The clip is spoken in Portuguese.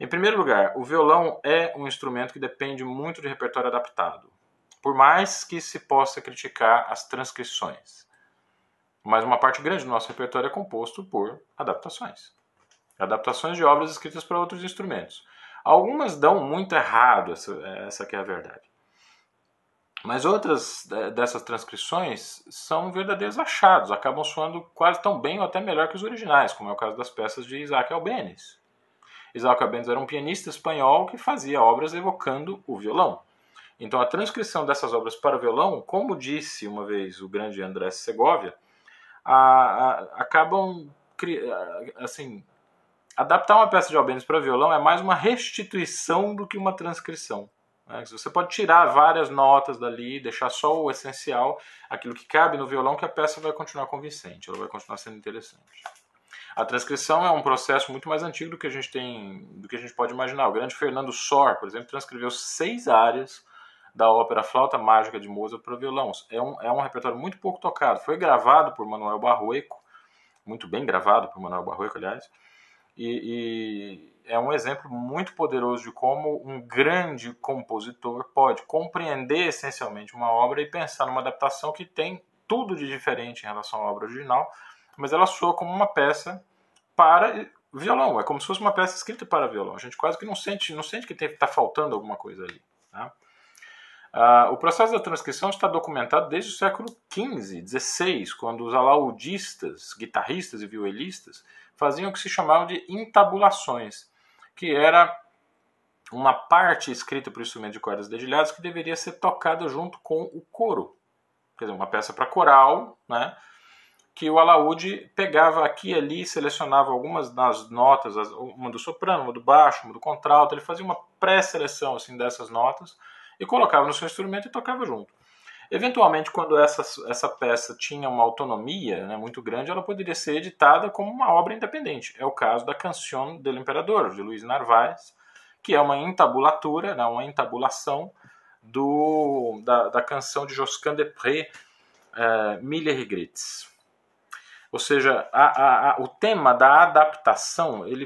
Em primeiro lugar, o violão é um instrumento que depende muito de repertório adaptado, por mais que se possa criticar as transcrições. Mas uma parte grande do nosso repertório é composto por adaptações. Adaptações de obras escritas para outros instrumentos. Algumas dão muito errado, essa, essa é a verdade. Mas outras é, dessas transcrições são verdadeiros achados, acabam soando quase tão bem ou até melhor que os originais, como é o caso das peças de Isaac Albéniz. Isaac Albeniz era um pianista espanhol que fazia obras evocando o violão. Então, a transcrição dessas obras para o violão, como disse uma vez o grande Andrés Segovia, a, a, acabam assim adaptar uma peça de Albeniz para violão é mais uma restituição do que uma transcrição. Né? Você pode tirar várias notas dali, deixar só o essencial, aquilo que cabe no violão, que a peça vai continuar convincente, ela vai continuar sendo interessante. A transcrição é um processo muito mais antigo do que a gente tem, do que a gente pode imaginar. O grande Fernando Sor, por exemplo, transcreveu seis áreas da ópera Flauta Mágica de Mozart para violão. É um, é um repertório muito pouco tocado. Foi gravado por Manuel Barroeco, muito bem gravado por Manuel Barroeco, aliás, e, e é um exemplo muito poderoso de como um grande compositor pode compreender essencialmente uma obra e pensar numa adaptação que tem tudo de diferente em relação à obra original, mas ela soa como uma peça para violão. É como se fosse uma peça escrita para violão. A gente quase que não sente, não sente que está faltando alguma coisa ali. Tá? Ah, o processo da transcrição está documentado desde o século XV, XVI, quando os alaudistas, guitarristas e violistas faziam o que se chamava de intabulações, que era uma parte escrita para o instrumento de cordas dedilhadas que deveria ser tocada junto com o coro. Quer dizer, uma peça para coral, né? que o alaúde pegava aqui e ali, selecionava algumas das notas, uma do soprano, uma do baixo, uma do contralto, ele fazia uma pré-seleção assim, dessas notas e colocava no seu instrumento e tocava junto. Eventualmente, quando essa, essa peça tinha uma autonomia né, muito grande, ela poderia ser editada como uma obra independente. É o caso da Canção do Imperador, de Luiz Narvaez, que é uma entabulatura, né, uma entabulação do, da, da canção de Josquin Després, é, eh, Mille Regrets. Ou seja, a, a, a, o tema da adaptação ele